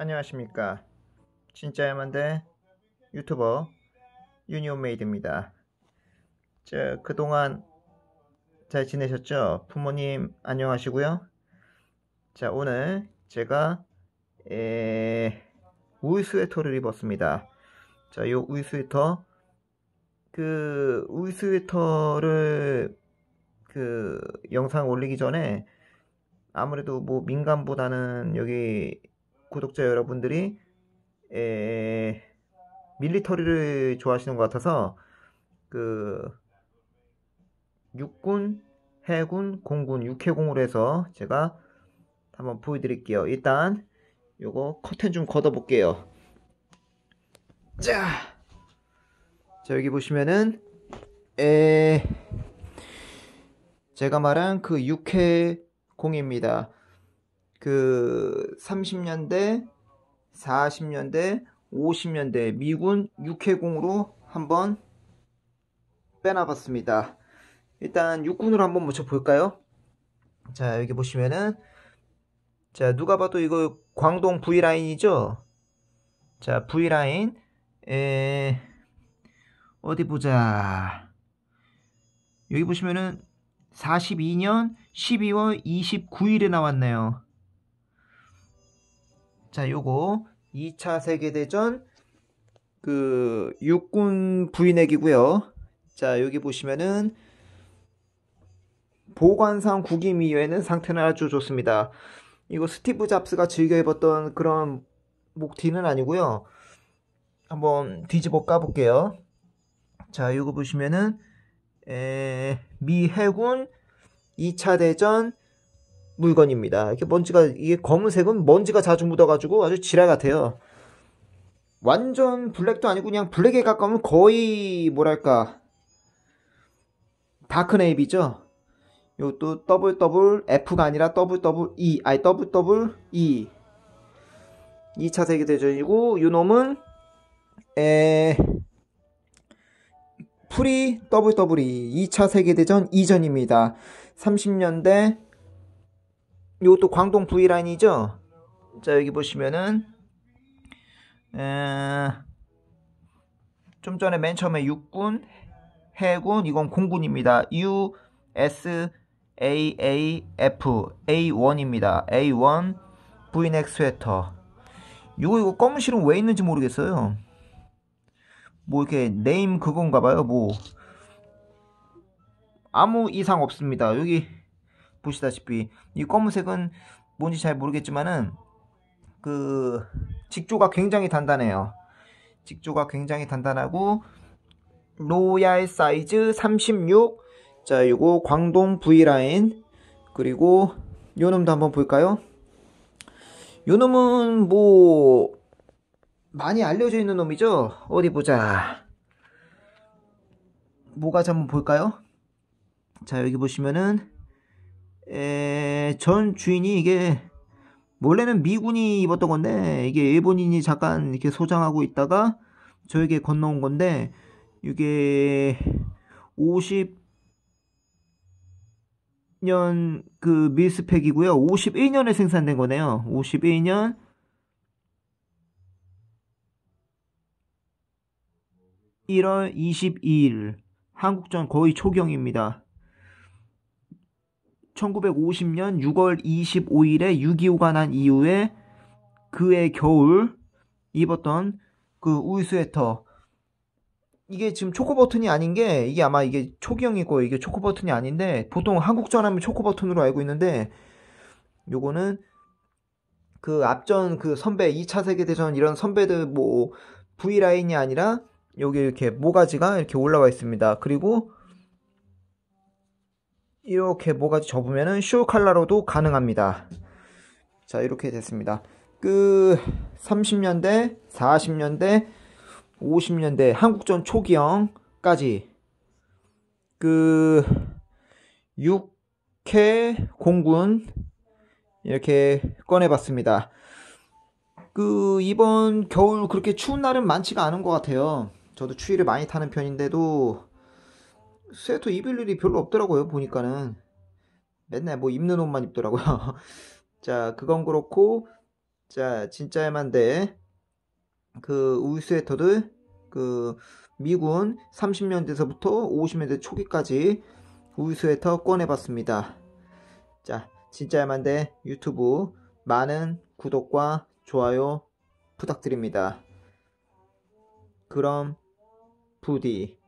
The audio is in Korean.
안녕하십니까 진짜야만데 유튜버 유니온메이드입니다 자 그동안 잘 지내셨죠 부모님 안녕하시고요 자 오늘 제가 에... 우유 스웨터를 입었습니다 자이 우유 스웨터 그 우유 스웨터를 그 영상 올리기 전에 아무래도 뭐 민감보다는 여기 구독자 여러분들이 에, 밀리터리를 좋아하시는 것 같아서 그 육군, 해군, 공군, 육해공으로 해서 제가 한번 보여드릴게요. 일단 요거 커튼 좀 걷어볼게요. 자, 자 여기 보시면은 에 제가 말한 그 육해공입니다. 그 30년대, 40년대, 50년대 미군 육해공으로 한번 빼놔봤습니다. 일단 육군으로 한번 묻혀 볼까요자 여기 보시면은 자 누가 봐도 이거 광동 V라인이죠? 자 V라인 에... 어디 보자 여기 보시면은 42년 12월 29일에 나왔네요. 자, 요거 2차 세계대전 그 육군 부인액이고요. 자, 여기 보시면은 보관상 구김 이외에는 상태는 아주 좋습니다. 이거 스티브 잡스가 즐겨 입었던 그런 목티는 아니고요. 한번 뒤집어 까볼게요. 자, 이거 보시면은 에, 미 해군 2차 대전 물건입니다. 이게 먼지가 이게 검은색은 먼지가 자주 묻어가지고 아주 지랄 같아요. 완전 블랙도 아니고 그냥 블랙에 가까우면 거의 뭐랄까 다크 네이비죠. 요것도 더블 F가 아니라 더블 더블 e 아니 더블 더블 e 2차 세계대전이고 요놈은 에 프리 WWE 2차 세계대전 이전입니다. 30년대 이것도 광동 V라인이죠. 자 여기 보시면은 에... 좀 전에 맨 처음에 육군, 해군, 이건 공군입니다. U, S, A, A, F, A1입니다. A1, V넥 스웨터. 이거 이거 검은 실은 왜 있는지 모르겠어요. 뭐 이렇게 네임 그건가 봐요. 뭐 아무 이상 없습니다. 여기 보시다시피 이 검은색은 뭔지 잘 모르겠지만은 그 직조가 굉장히 단단해요. 직조가 굉장히 단단하고 로얄 사이즈 36. 자, 이거 광동 V 라인 그리고 요 놈도 한번 볼까요? 요 놈은 뭐 많이 알려져 있는 놈이죠. 어디 보자. 뭐가 한번 볼까요? 자, 여기 보시면은 에, 전 주인이 이게 원래는 미군이 입었던 건데 이게 일본인이 잠깐 이렇게 소장하고 있다가 저에게 건너온 건데 이게 50년 그 밀스펙이고요. 51년에 생산된 거네요. 51년 1월2 2일 한국전 거의 초경입니다. 1950년 6월 25일에 6.25가 난 이후에 그해 겨울 입었던 그 우유 스웨터 이게 지금 초코 버튼이 아닌 게 이게 아마 이게 초기형이고 이게 초코 버튼이 아닌데 보통 한국전 하면 초코 버튼으로 알고 있는데 요거는 그 앞전 그 선배 2차 세계대전 이런 선배들 뭐 V라인이 아니라 여기 이렇게 모가지가 이렇게 올라와 있습니다. 그리고 이렇게 뭐가 접으면은 쇼 칼라로도 가능합니다. 자, 이렇게 됐습니다. 그 30년대, 40년대, 50년대 한국전 초기형까지 그 육해 공군 이렇게 꺼내봤습니다. 그 이번 겨울 그렇게 추운 날은 많지가 않은 것 같아요. 저도 추위를 많이 타는 편인데도 스웨터 입을 일이 별로 없더라고요 보니까는 맨날 뭐 입는 옷만 입더라고요 자 그건 그렇고 자 진짜 해만데 그 우유 스웨터들 그 미군 30년대서부터 50년대 초기까지 우유 스웨터 꺼내봤습니다 자 진짜 해만데 유튜브 많은 구독과 좋아요 부탁드립니다 그럼 부디